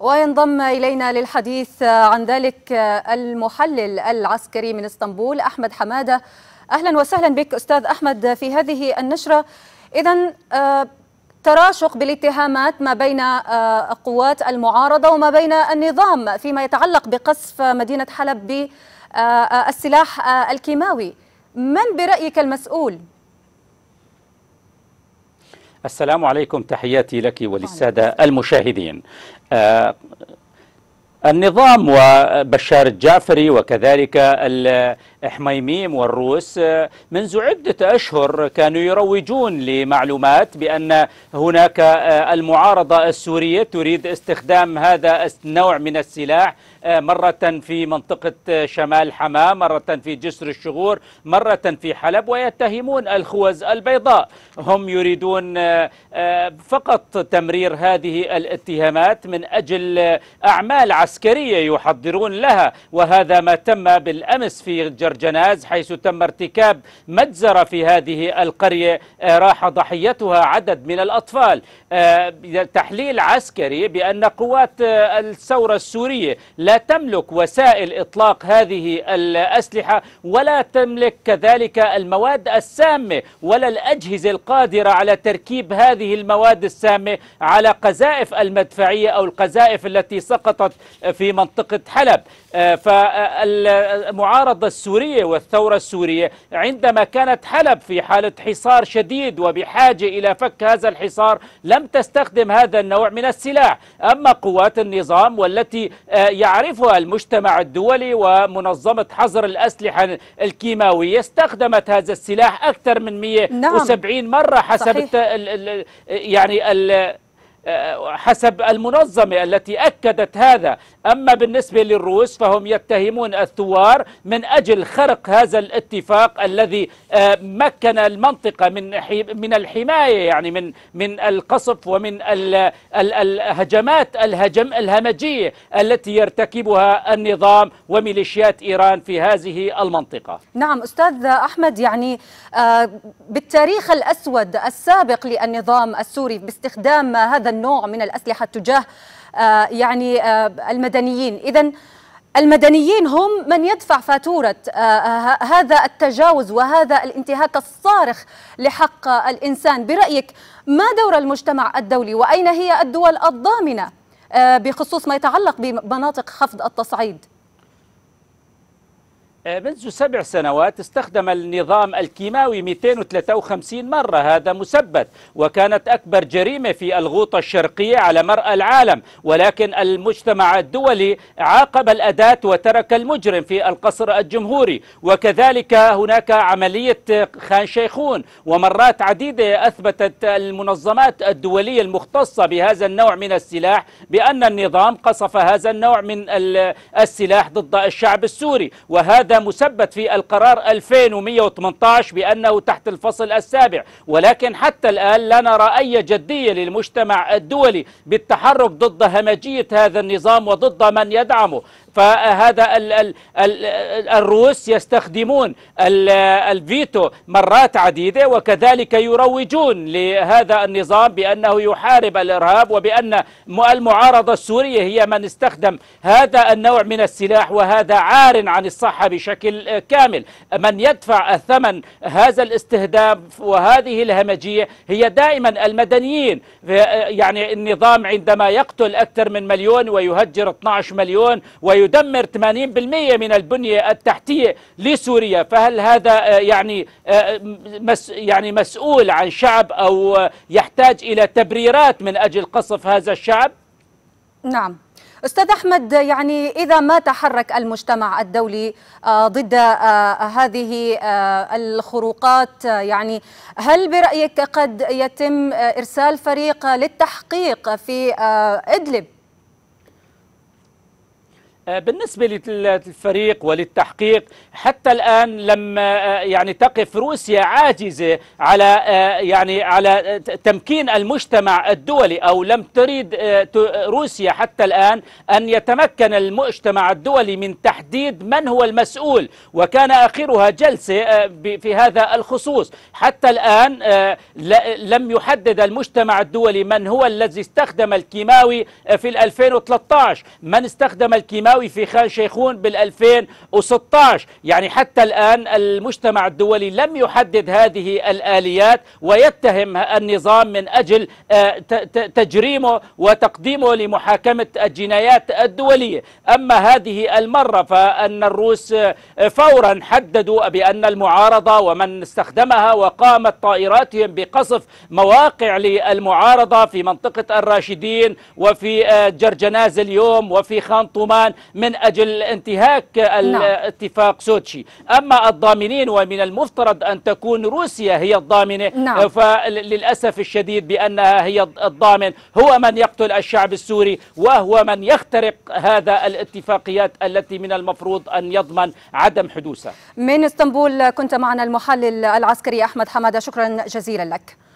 وينضم إلينا للحديث عن ذلك المحلل العسكري من اسطنبول أحمد حمادة أهلا وسهلا بك أستاذ أحمد في هذه النشرة إذا آه، تراشق بالاتهامات ما بين آه، قوات المعارضة وما بين النظام فيما يتعلق بقصف مدينة حلب بالسلاح آه، الكيماوي من برأيك المسؤول؟ السلام عليكم تحياتي لك وللسادة المشاهدين آه، النظام وبشار الجعفري وكذلك الحميميم والروس آه، منذ عدة أشهر كانوا يروجون لمعلومات بأن هناك آه، المعارضة السورية تريد استخدام هذا النوع من السلاح آه، مرة في منطقة شمال حماة مرة في جسر الشغور مرة في حلب ويتهمون الخوز البيضاء هم يريدون فقط تمرير هذه الاتهامات من أجل أعمال عسكرية عسكرية يحضرون لها وهذا ما تم بالأمس في جرجناز حيث تم ارتكاب مجزرة في هذه القرية آه، راح ضحيتها عدد من الأطفال آه، تحليل عسكري بأن قوات آه، الثورة السورية لا تملك وسائل إطلاق هذه الأسلحة ولا تملك كذلك المواد السامة ولا الأجهزة القادرة على تركيب هذه المواد السامة على قذائف المدفعية أو القذائف التي سقطت في منطقة حلب آه، فالمعارضة السورية والثورة السورية عندما كانت حلب في حالة حصار شديد وبحاجة إلى فك هذا الحصار لم تستخدم هذا النوع من السلاح أما قوات النظام والتي آه، يعرفها المجتمع الدولي ومنظمة حظر الأسلحة الكيماوية استخدمت هذا السلاح أكثر من 170 نعم. مرة حسب الت... يعني ال... حسب المنظمة التي أكدت هذا أما بالنسبة للروس فهم يتهمون الثوار من أجل خرق هذا الاتفاق الذي آه، مكن المنطقة من من الحماية يعني من من القصف ومن الهجمات الهجم الهمجية التي يرتكبها النظام وميليشيات إيران في هذه المنطقة نعم أستاذ أحمد يعني آه، بالتاريخ الأسود السابق للنظام السوري باستخدام هذا هذا النوع من الأسلحة تجاه آه، يعني آه، المدنيين إذا المدنيين هم من يدفع فاتورة آه، هذا التجاوز وهذا الانتهاك الصارخ لحق الإنسان برأيك ما دور المجتمع الدولي وأين هي الدول الضامنة بخصوص ما يتعلق بمناطق خفض التصعيد؟ آه، منذ سبع سنوات استخدم النظام الكيماوي 253 مرة هذا مثبت وكانت أكبر جريمة في الغوطة الشرقية على مرأى العالم ولكن المجتمع الدولي عاقب الأداة وترك المجرم في القصر الجمهوري وكذلك هناك عملية خان شيخون ومرات عديدة أثبتت المنظمات الدولية المختصة بهذا النوع من السلاح بأن النظام قصف هذا النوع من السلاح ضد الشعب السوري وهذا هذا مثبت في القرار 2118 بأنه تحت الفصل السابع ولكن حتى الآن لا نرى أي جدية للمجتمع الدولي بالتحرك ضد همجية هذا النظام وضد من يدعمه فهذا الـ الـ الـ الروس يستخدمون الفيتو مرات عديدة وكذلك يروجون لهذا النظام بأنه يحارب الإرهاب وبأن المعارضة السورية هي من استخدم هذا النوع من السلاح وهذا عار عن الصحة بشكل كامل من يدفع الثمن هذا الاستهداف وهذه الهمجية هي دائما المدنيين يعني النظام عندما يقتل أكثر من مليون ويهجر 12 مليون وي يدمر 80% من البنية التحتية لسوريا فهل هذا آه، يعني آه، مس يعني مسؤول عن شعب أو يحتاج إلى تبريرات من أجل قصف هذا الشعب؟ نعم استاذ احمد يعني اذا ما تحرك المجتمع الدولي آه، ضد هذه الخروقات يعني هل برايك قد يتم ارسال فريق للتحقيق في ادلب آه، بالنسبة للفريق وللتحقيق حتى الآن لما آه، يعني تقف روسيا عاجزة على آه، يعني على تمكين المجتمع الدولي أو لم تريد روسيا حتى الآن أن يتمكن المجتمع الدولي من تحديد من هو المسؤول وكان آخرها جلسة في هذا الخصوص حتى الآن لم يحدد المجتمع الدولي من هو الذي استخدم الكيماوي في 2013 من استخدم الكيماوي الحاوي في خان شيخون بال2016 يعني حتى الآن المجتمع الدولي لم يحدد هذه الآليات ويتهم النظام من أجل آه، تجريمه وتقديمه لمحاكمة الجنايات الدولية أما هذه المرة فأن الروس آه، فورا حددوا بأن المعارضة ومن استخدمها وقامت طائراتهم بقصف مواقع للمعارضة في منطقة الراشدين وفي آه، جرجناز اليوم وفي خان طومان من أجل انتهاك الاتفاق نعم. سوتشي أما الضامنين ومن المفترض أن تكون روسيا هي الضامنة نعم. فللأسف الشديد بأنها هي الضامن هو من يقتل الشعب السوري وهو من يخترق هذا الاتفاقيات التي من المفروض أن يضمن عدم حدوثها من اسطنبول كنت معنا المحلل العسكري أحمد حمادة شكرا جزيلا لك